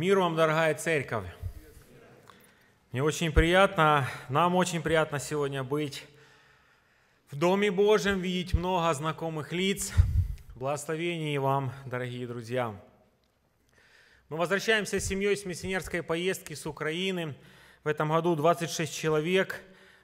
Мир вам, дорогая церковь! Мне очень приятно, нам очень приятно сегодня быть в Доме Божьем, видеть много знакомых лиц. Благословений вам, дорогие друзья! Мы возвращаемся с семьей с миссионерской поездки с Украины. В этом году 26 человек.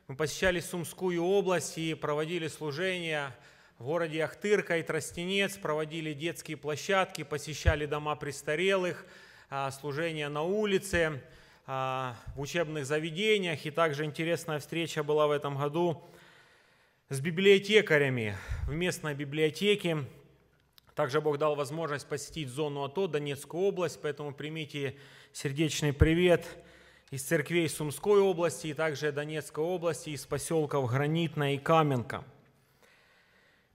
Мы посещали Сумскую область и проводили служения в городе Ахтырка и Тростенец, проводили детские площадки, посещали дома престарелых – а, служения на улице, а, в учебных заведениях. И также интересная встреча была в этом году с библиотекарями в местной библиотеке. Также Бог дал возможность посетить зону АТО, Донецкую область, поэтому примите сердечный привет из церквей Сумской области и также Донецкой области, из поселков Гранитная и Каменка.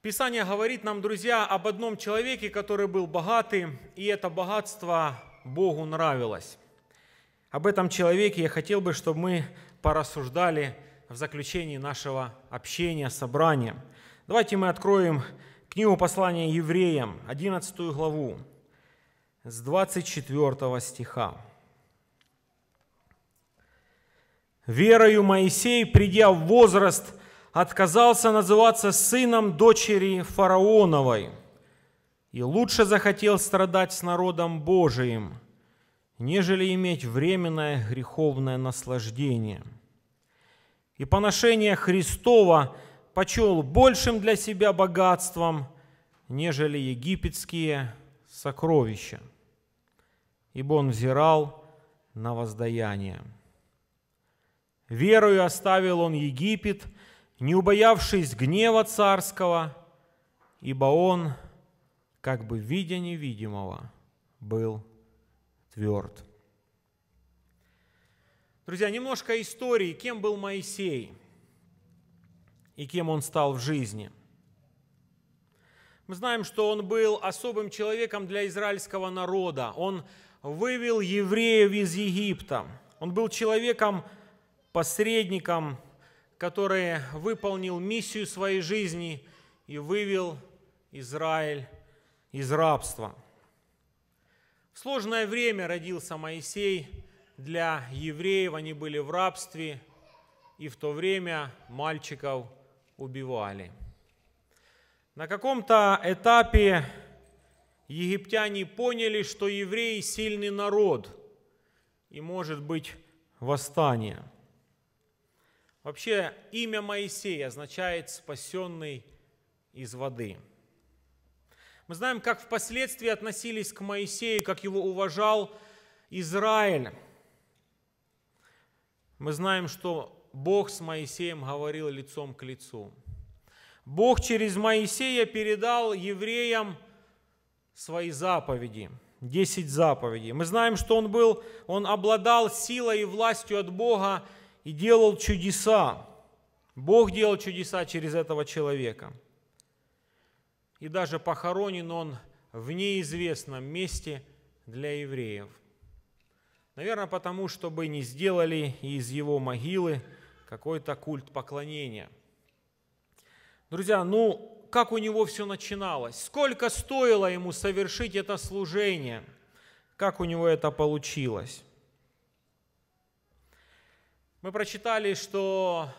Писание говорит нам, друзья, об одном человеке, который был богатый, и это богатство Богу нравилось. Об этом человеке я хотел бы, чтобы мы порассуждали в заключении нашего общения, собрания. Давайте мы откроем книгу послания евреям, 11 главу, с 24 стиха. «Верою Моисей, придя в возраст, отказался называться сыном дочери фараоновой – и лучше захотел страдать с народом Божиим, нежели иметь временное греховное наслаждение. И поношение Христова почел большим для себя богатством, нежели египетские сокровища, ибо он взирал на воздаяние. Верою оставил он Египет, не убоявшись гнева царского, ибо он как бы видя невидимого, был тверд. Друзья, немножко истории, кем был Моисей и кем он стал в жизни. Мы знаем, что он был особым человеком для израильского народа. Он вывел евреев из Египта. Он был человеком, посредником, который выполнил миссию своей жизни и вывел Израиль из рабства. В сложное время родился Моисей. Для евреев они были в рабстве, и в то время мальчиков убивали. На каком-то этапе египтяне поняли, что евреи сильный народ, и может быть восстание. Вообще имя Моисей означает «спасенный из воды». Мы знаем, как впоследствии относились к Моисею, как его уважал Израиль. Мы знаем, что Бог с Моисеем говорил лицом к лицу. Бог через Моисея передал евреям свои заповеди, десять заповедей. Мы знаем, что он был, он обладал силой и властью от Бога и делал чудеса. Бог делал чудеса через этого человека – и даже похоронен он в неизвестном месте для евреев. Наверное, потому, чтобы не сделали из его могилы какой-то культ поклонения. Друзья, ну как у него все начиналось? Сколько стоило ему совершить это служение? Как у него это получилось? Мы прочитали, что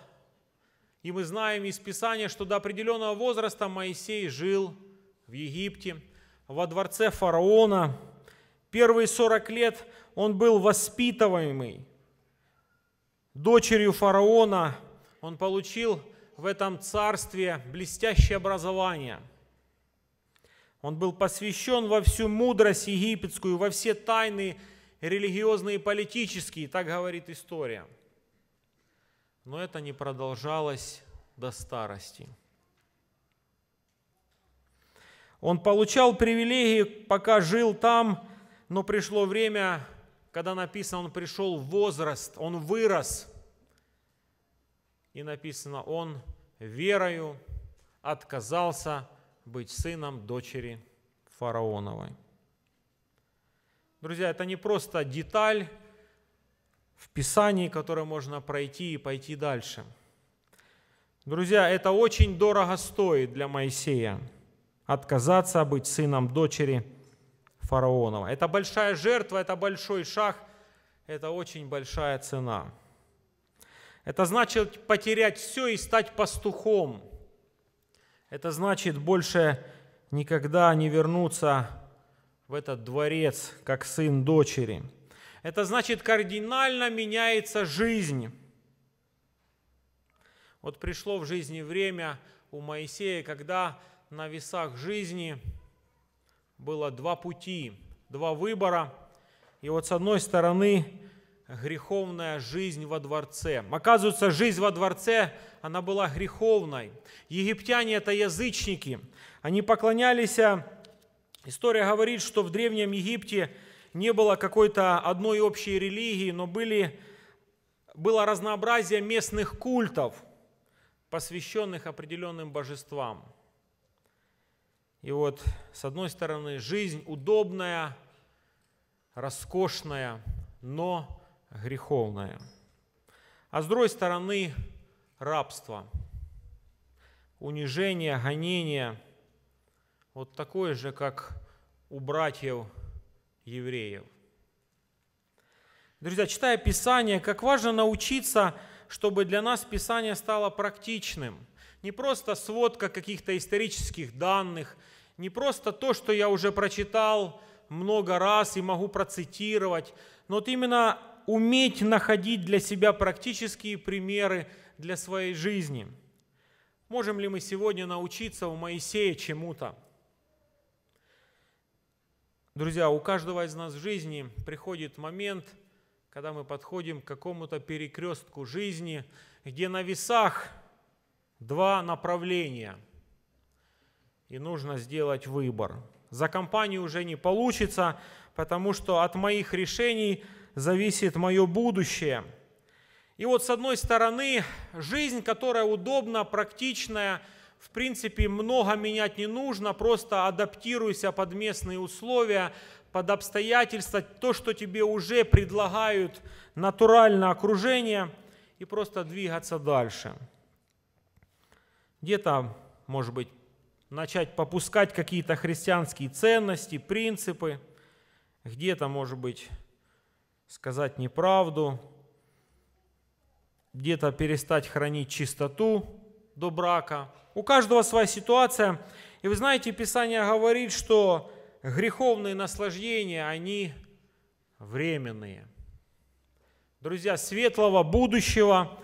и мы знаем из Писания, что до определенного возраста Моисей жил в Египте, во дворце фараона. Первые 40 лет он был воспитываемый дочерью фараона. Он получил в этом царстве блестящее образование. Он был посвящен во всю мудрость египетскую, во все тайны религиозные и политические, так говорит история – но это не продолжалось до старости. Он получал привилегии, пока жил там, но пришло время, когда написано, он пришел в возраст, он вырос. И написано, он верою отказался быть сыном дочери фараоновой. Друзья, это не просто деталь, в Писании, которое можно пройти и пойти дальше. Друзья, это очень дорого стоит для Моисея отказаться быть сыном дочери фараонова. Это большая жертва, это большой шаг, это очень большая цена. Это значит потерять все и стать пастухом. Это значит больше никогда не вернуться в этот дворец, как сын дочери – это значит, кардинально меняется жизнь. Вот пришло в жизни время у Моисея, когда на весах жизни было два пути, два выбора. И вот с одной стороны греховная жизнь во дворце. Оказывается, жизнь во дворце, она была греховной. Египтяне – это язычники. Они поклонялись э, История говорит, что в Древнем Египте не было какой-то одной общей религии, но были, было разнообразие местных культов, посвященных определенным божествам. И вот, с одной стороны, жизнь удобная, роскошная, но греховная. А с другой стороны, рабство, унижение, гонение, вот такое же, как у братьев евреев. Друзья, читая Писание, как важно научиться, чтобы для нас Писание стало практичным. Не просто сводка каких-то исторических данных, не просто то, что я уже прочитал много раз и могу процитировать, но вот именно уметь находить для себя практические примеры для своей жизни. Можем ли мы сегодня научиться у Моисея чему-то? Друзья, у каждого из нас в жизни приходит момент, когда мы подходим к какому-то перекрестку жизни, где на весах два направления, и нужно сделать выбор. За компанию уже не получится, потому что от моих решений зависит мое будущее. И вот с одной стороны, жизнь, которая удобна, практичная – в принципе, много менять не нужно, просто адаптируйся под местные условия, под обстоятельства, то, что тебе уже предлагают натуральное окружение, и просто двигаться дальше. Где-то, может быть, начать попускать какие-то христианские ценности, принципы, где-то, может быть, сказать неправду, где-то перестать хранить чистоту, до брака. У каждого своя ситуация. И вы знаете, Писание говорит, что греховные наслаждения, они временные. Друзья, светлого будущего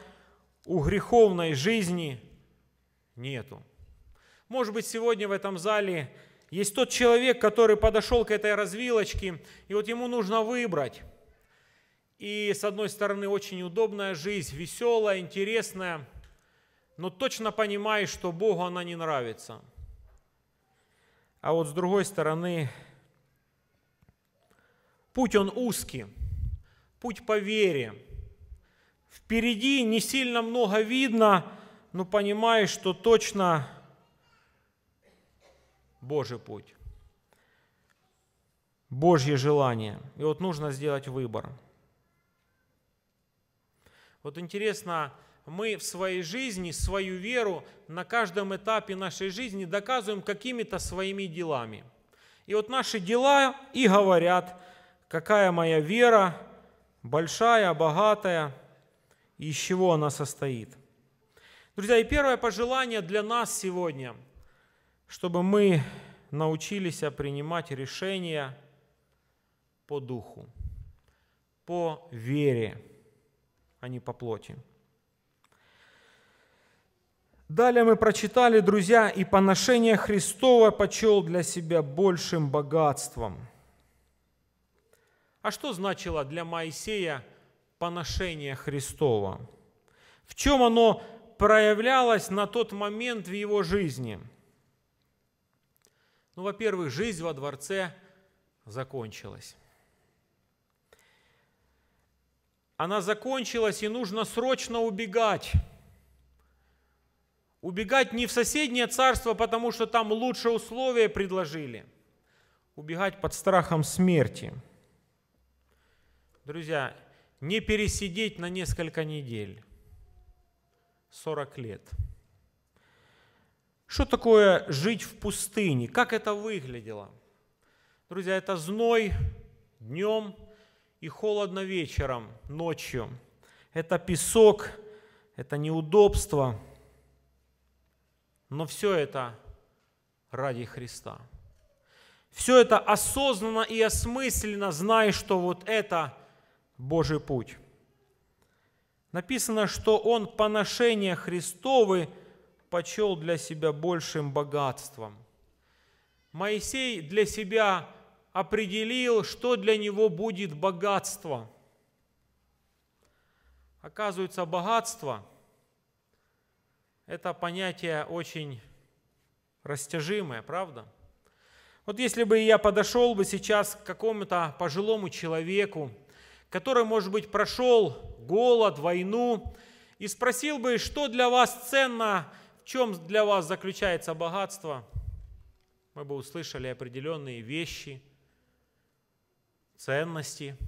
у греховной жизни нету. Может быть, сегодня в этом зале есть тот человек, который подошел к этой развилочке, и вот ему нужно выбрать. И, с одной стороны, очень удобная жизнь, веселая, интересная – но точно понимаешь, что Богу она не нравится. А вот с другой стороны, путь он узкий, путь по вере. Впереди не сильно много видно, но понимаешь, что точно Божий путь, Божье желание. И вот нужно сделать выбор. Вот интересно, мы в своей жизни, свою веру на каждом этапе нашей жизни доказываем какими-то своими делами. И вот наши дела и говорят, какая моя вера, большая, богатая, и из чего она состоит. Друзья, и первое пожелание для нас сегодня, чтобы мы научились принимать решения по духу, по вере, а не по плоти. Далее мы прочитали, друзья, и поношение Христова почел для себя большим богатством. А что значило для Моисея поношение Христова? В чем оно проявлялось на тот момент в его жизни? Ну, во-первых, жизнь во дворце закончилась. Она закончилась, и нужно срочно убегать. Убегать не в соседнее царство, потому что там лучшие условия предложили. Убегать под страхом смерти. Друзья, не пересидеть на несколько недель. 40 лет. Что такое жить в пустыне? Как это выглядело? Друзья, это зной днем и холодно вечером, ночью. Это песок, это неудобство – но все это ради Христа. Все это осознанно и осмысленно, зная, что вот это Божий путь. Написано, что он поношение Христовы почел для себя большим богатством. Моисей для себя определил, что для него будет богатство. Оказывается, богатство – это понятие очень растяжимое, правда? Вот если бы я подошел бы сейчас к какому-то пожилому человеку, который, может быть, прошел голод, войну, и спросил бы, что для вас ценно, в чем для вас заключается богатство, мы бы услышали определенные вещи, ценности.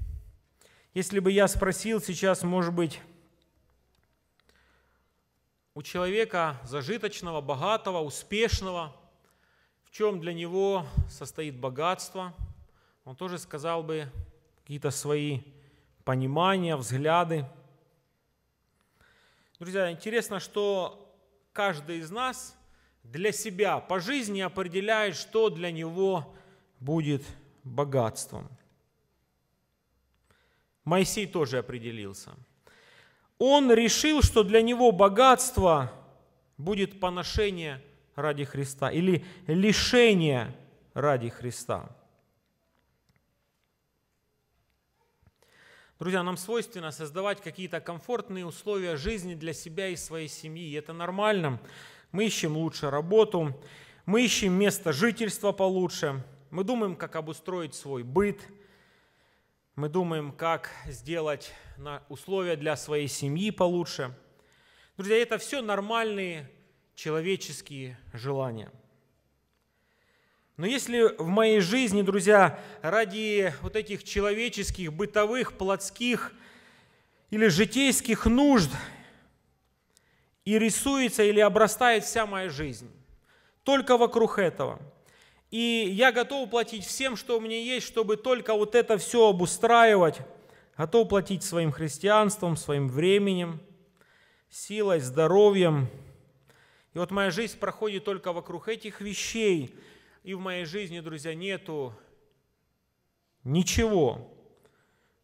Если бы я спросил сейчас, может быть, у человека зажиточного, богатого, успешного, в чем для него состоит богатство, он тоже сказал бы какие-то свои понимания, взгляды. Друзья, интересно, что каждый из нас для себя по жизни определяет, что для него будет богатством. Моисей тоже определился – он решил, что для него богатство будет поношение ради Христа или лишение ради Христа. Друзья, нам свойственно создавать какие-то комфортные условия жизни для себя и своей семьи. И это нормально. Мы ищем лучше работу, мы ищем место жительства получше, мы думаем, как обустроить свой быт – мы думаем, как сделать условия для своей семьи получше. Друзья, это все нормальные человеческие желания. Но если в моей жизни, друзья, ради вот этих человеческих, бытовых, плотских или житейских нужд и рисуется или обрастает вся моя жизнь, только вокруг этого – и я готов платить всем, что у меня есть, чтобы только вот это все обустраивать. Готов платить своим христианством, своим временем, силой, здоровьем. И вот моя жизнь проходит только вокруг этих вещей. И в моей жизни, друзья, нету ничего,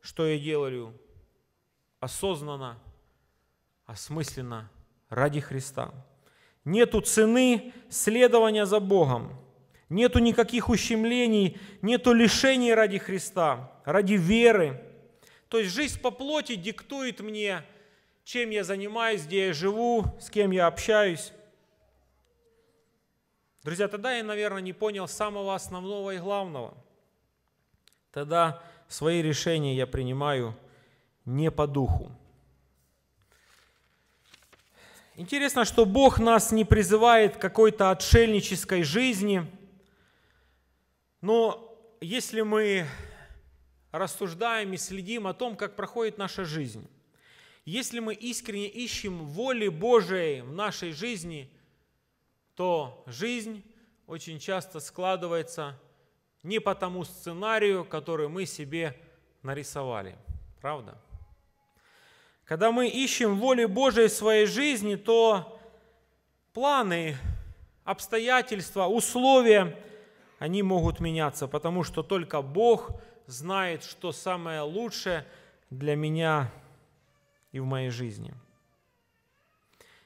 что я делаю осознанно, осмысленно, ради Христа. Нету цены следования за Богом нету никаких ущемлений, нету лишений ради Христа, ради веры. То есть жизнь по плоти диктует мне, чем я занимаюсь, где я живу, с кем я общаюсь. Друзья, тогда я, наверное, не понял самого основного и главного. Тогда свои решения я принимаю не по духу. Интересно, что Бог нас не призывает к какой-то отшельнической жизни – но если мы рассуждаем и следим о том, как проходит наша жизнь, если мы искренне ищем воли Божией в нашей жизни, то жизнь очень часто складывается не по тому сценарию, который мы себе нарисовали. Правда? Когда мы ищем воли Божией в своей жизни, то планы, обстоятельства, условия – они могут меняться, потому что только Бог знает, что самое лучшее для меня и в моей жизни.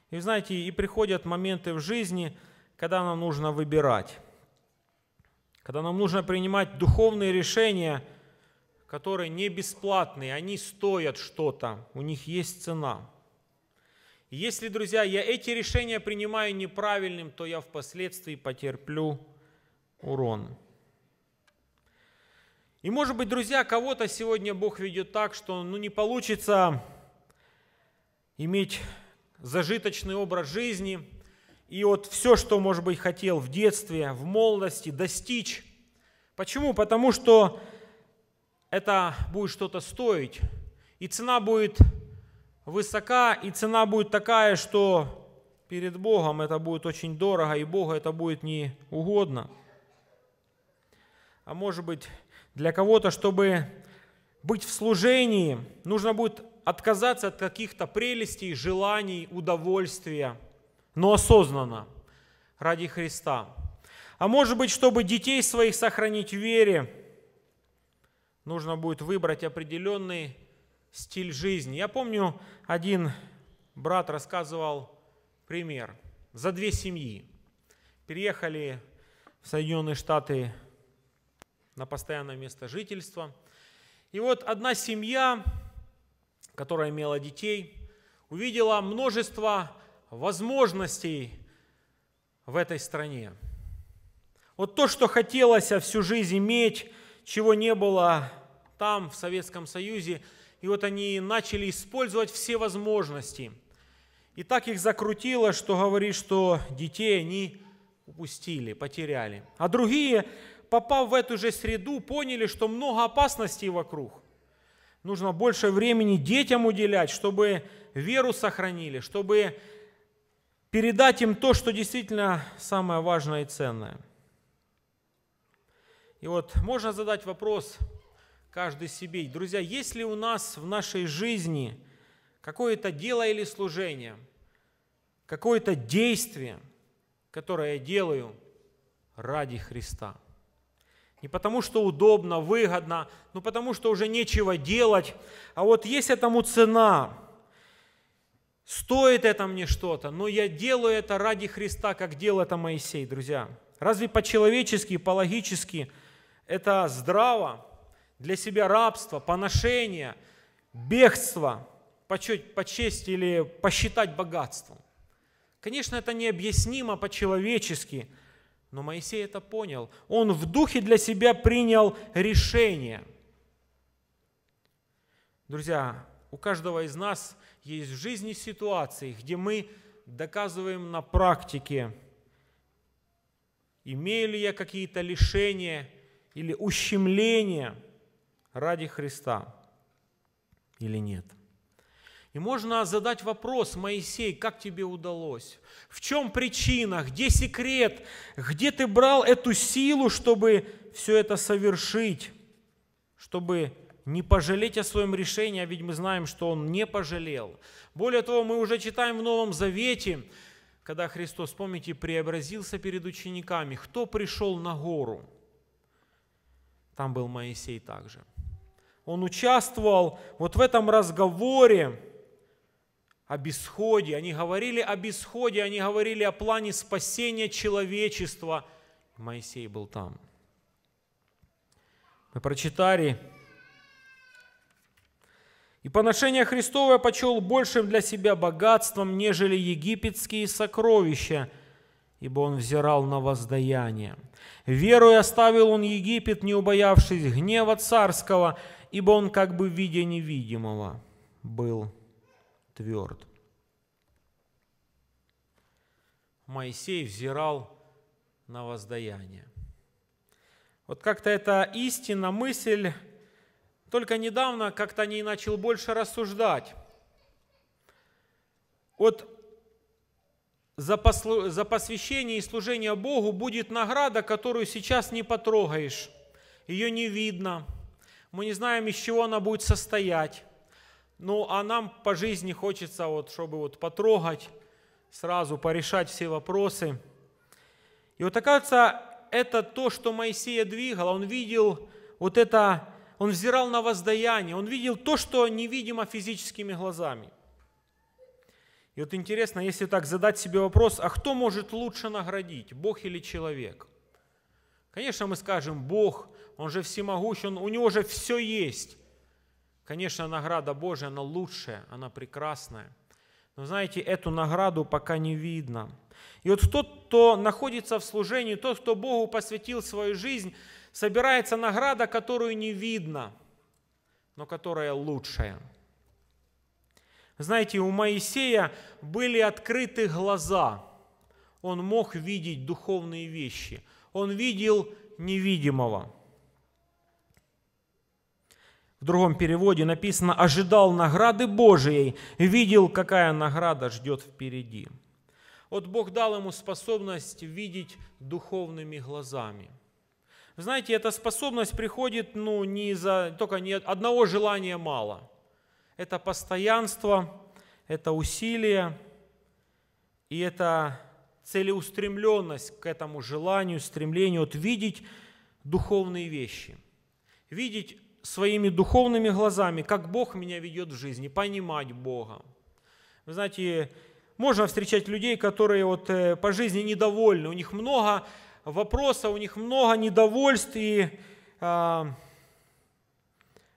И знаете, и приходят моменты в жизни, когда нам нужно выбирать, когда нам нужно принимать духовные решения, которые не бесплатные, они стоят что-то, у них есть цена. И если, друзья, я эти решения принимаю неправильным, то я впоследствии потерплю урон. И может быть, друзья, кого-то сегодня Бог ведет так, что ну, не получится иметь зажиточный образ жизни, и вот все, что, может быть, хотел в детстве, в молодости достичь. Почему? Потому что это будет что-то стоить, и цена будет высока, и цена будет такая, что перед Богом это будет очень дорого, и Богу это будет не угодно – а может быть для кого-то, чтобы быть в служении, нужно будет отказаться от каких-то прелестей, желаний, удовольствия, но осознанно, ради Христа. А может быть, чтобы детей своих сохранить в вере, нужно будет выбрать определенный стиль жизни. Я помню, один брат рассказывал пример за две семьи. Переехали в Соединенные Штаты на постоянное место жительства. И вот одна семья, которая имела детей, увидела множество возможностей в этой стране. Вот то, что хотелось всю жизнь иметь, чего не было там, в Советском Союзе, и вот они начали использовать все возможности. И так их закрутило, что говорит, что детей они упустили, потеряли. А другие попав в эту же среду, поняли, что много опасностей вокруг. Нужно больше времени детям уделять, чтобы веру сохранили, чтобы передать им то, что действительно самое важное и ценное. И вот можно задать вопрос каждый себе. Друзья, есть ли у нас в нашей жизни какое-то дело или служение, какое-то действие, которое я делаю ради Христа? Не потому, что удобно, выгодно, но ну, потому, что уже нечего делать. А вот есть этому цена. Стоит это мне что-то, но я делаю это ради Христа, как делал это Моисей, друзья. Разве по-человечески, по-логически это здраво? Для себя рабство, поношение, бегство, почесть или посчитать богатством. Конечно, это необъяснимо по-человечески – но Моисей это понял. Он в духе для себя принял решение. Друзья, у каждого из нас есть в жизни ситуации, где мы доказываем на практике, имею ли я какие-то лишения или ущемления ради Христа или нет – и можно задать вопрос, Моисей, как тебе удалось? В чем причина? Где секрет? Где ты брал эту силу, чтобы все это совершить? Чтобы не пожалеть о своем решении, а ведь мы знаем, что он не пожалел. Более того, мы уже читаем в Новом Завете, когда Христос, помните, преобразился перед учениками. Кто пришел на гору? Там был Моисей также. Он участвовал вот в этом разговоре, о бесходе, они говорили о бесходе, они говорили о плане спасения человечества. Моисей был там. Мы прочитали. «И поношение Христовое почел большим для себя богатством, нежели египетские сокровища, ибо он взирал на воздаяние. Верой оставил он Египет, не убоявшись гнева царского, ибо он как бы видя невидимого был тверд. Моисей взирал на воздаяние. Вот как-то эта истина, мысль, только недавно как-то не начал больше рассуждать. Вот за, послу, за посвящение и служение Богу будет награда, которую сейчас не потрогаешь. Ее не видно. Мы не знаем, из чего она будет состоять. Ну, а нам по жизни хочется, вот, чтобы вот потрогать, сразу порешать все вопросы. И вот, оказывается, это то, что Моисея двигало. Он видел вот это, он взирал на воздаяние, он видел то, что невидимо физическими глазами. И вот интересно, если так задать себе вопрос, а кто может лучше наградить, Бог или человек? Конечно, мы скажем, Бог, Он же всемогущ, он, у Него же все есть. Конечно, награда Божья, она лучшая, она прекрасная. Но знаете, эту награду пока не видно. И вот тот, кто находится в служении, тот, кто Богу посвятил свою жизнь, собирается награда, которую не видно, но которая лучшая. Знаете, у Моисея были открыты глаза. Он мог видеть духовные вещи. Он видел невидимого. В другом переводе написано «ожидал награды Божией, видел, какая награда ждет впереди». Вот Бог дал ему способность видеть духовными глазами. знаете, эта способность приходит ну, не из-за, только не одного желания мало. Это постоянство, это усилие и это целеустремленность к этому желанию, стремлению вот видеть духовные вещи, видеть своими духовными глазами, как Бог меня ведет в жизни, понимать Бога. Вы знаете, можно встречать людей, которые вот э, по жизни недовольны, у них много вопросов, у них много недовольств и э,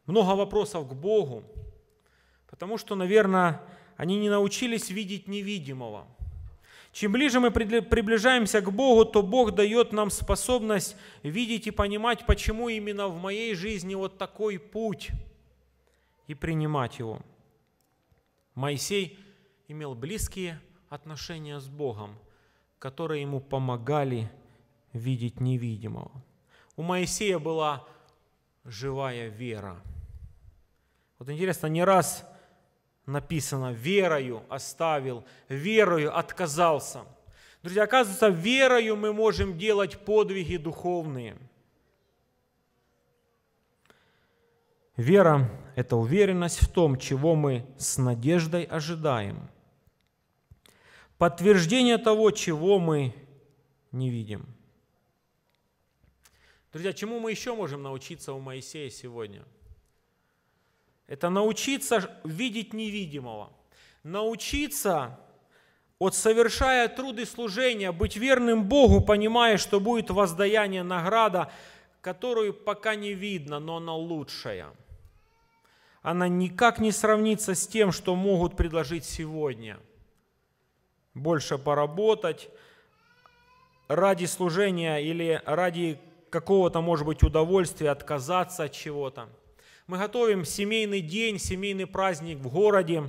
много вопросов к Богу, потому что, наверное, они не научились видеть невидимого. Чем ближе мы приближаемся к Богу, то Бог дает нам способность видеть и понимать, почему именно в моей жизни вот такой путь, и принимать его. Моисей имел близкие отношения с Богом, которые ему помогали видеть невидимого. У Моисея была живая вера. Вот интересно, не раз написано, верою оставил, верою отказался. Друзья, оказывается, верою мы можем делать подвиги духовные. Вера – это уверенность в том, чего мы с надеждой ожидаем. Подтверждение того, чего мы не видим. Друзья, чему мы еще можем научиться у Моисея сегодня – это научиться видеть невидимого. Научиться от совершая труды служения, быть верным Богу, понимая, что будет воздаяние, награда, которую пока не видно, но она лучшая. Она никак не сравнится с тем, что могут предложить сегодня. Больше поработать ради служения или ради какого-то, может быть, удовольствия отказаться от чего-то – мы готовим семейный день, семейный праздник в городе.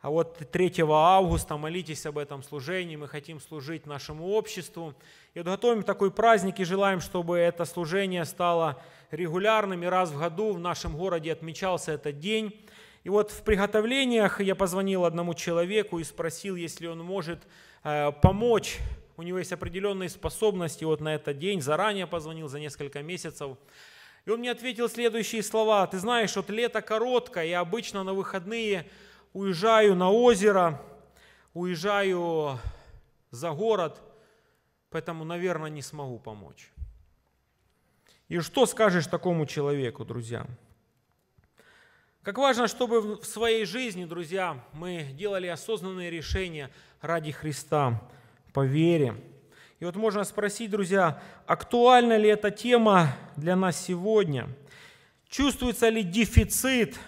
А вот 3 августа молитесь об этом служении, мы хотим служить нашему обществу. И вот готовим такой праздник и желаем, чтобы это служение стало регулярным, и раз в году в нашем городе отмечался этот день. И вот в приготовлениях я позвонил одному человеку и спросил, если он может э, помочь. У него есть определенные способности. Вот на этот день заранее позвонил за несколько месяцев. И он мне ответил следующие слова. Ты знаешь, вот лето короткое, я обычно на выходные уезжаю на озеро, уезжаю за город, поэтому, наверное, не смогу помочь. И что скажешь такому человеку, друзья? Как важно, чтобы в своей жизни, друзья, мы делали осознанные решения ради Христа по вере. И вот можно спросить, друзья, актуальна ли эта тема для нас сегодня? Чувствуется ли дефицит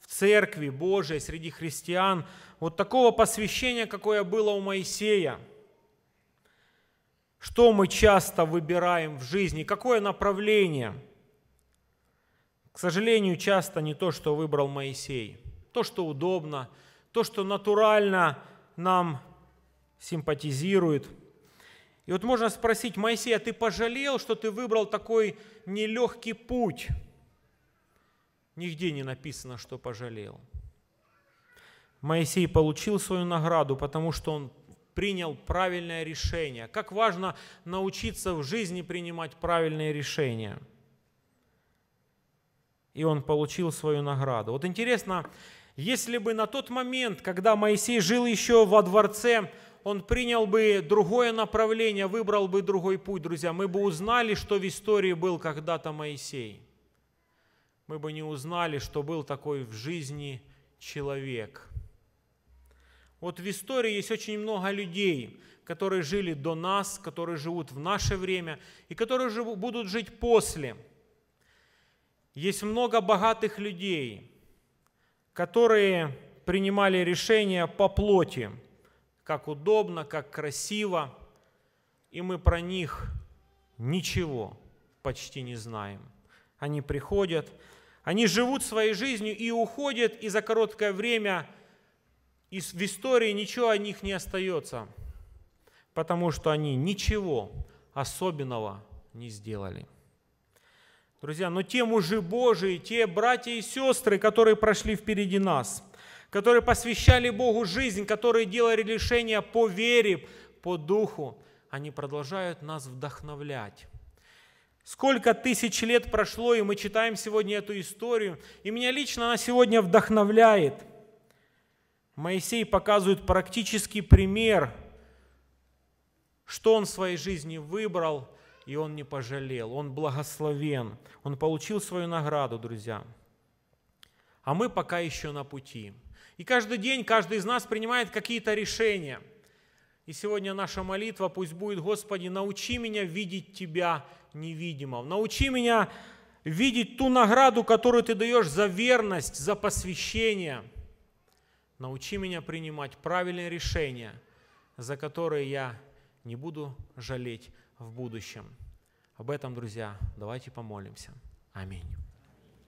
в церкви Божией, среди христиан, вот такого посвящения, какое было у Моисея? Что мы часто выбираем в жизни? Какое направление? К сожалению, часто не то, что выбрал Моисей. То, что удобно, то, что натурально нам симпатизирует. И вот можно спросить, Моисей, а ты пожалел, что ты выбрал такой нелегкий путь? Нигде не написано, что пожалел. Моисей получил свою награду, потому что он принял правильное решение. Как важно научиться в жизни принимать правильные решения. И он получил свою награду. Вот интересно, если бы на тот момент, когда Моисей жил еще во дворце он принял бы другое направление, выбрал бы другой путь, друзья, мы бы узнали, что в истории был когда-то Моисей. Мы бы не узнали, что был такой в жизни человек. Вот в истории есть очень много людей, которые жили до нас, которые живут в наше время и которые будут жить после. Есть много богатых людей, которые принимали решения по плоти – как удобно, как красиво, и мы про них ничего почти не знаем. Они приходят, они живут своей жизнью и уходят, и за короткое время и в истории ничего о них не остается, потому что они ничего особенного не сделали. Друзья, но те мужи Божии, те братья и сестры, которые прошли впереди нас – которые посвящали Богу жизнь, которые делали решения по вере, по духу, они продолжают нас вдохновлять. Сколько тысяч лет прошло, и мы читаем сегодня эту историю, и меня лично она сегодня вдохновляет. Моисей показывает практический пример, что он в своей жизни выбрал, и он не пожалел, он благословен, он получил свою награду, друзья. А мы пока еще на пути – и каждый день каждый из нас принимает какие-то решения. И сегодня наша молитва пусть будет, Господи, научи меня видеть Тебя невидимым. Научи меня видеть ту награду, которую Ты даешь за верность, за посвящение. Научи меня принимать правильные решения, за которые я не буду жалеть в будущем. Об этом, друзья, давайте помолимся. Аминь.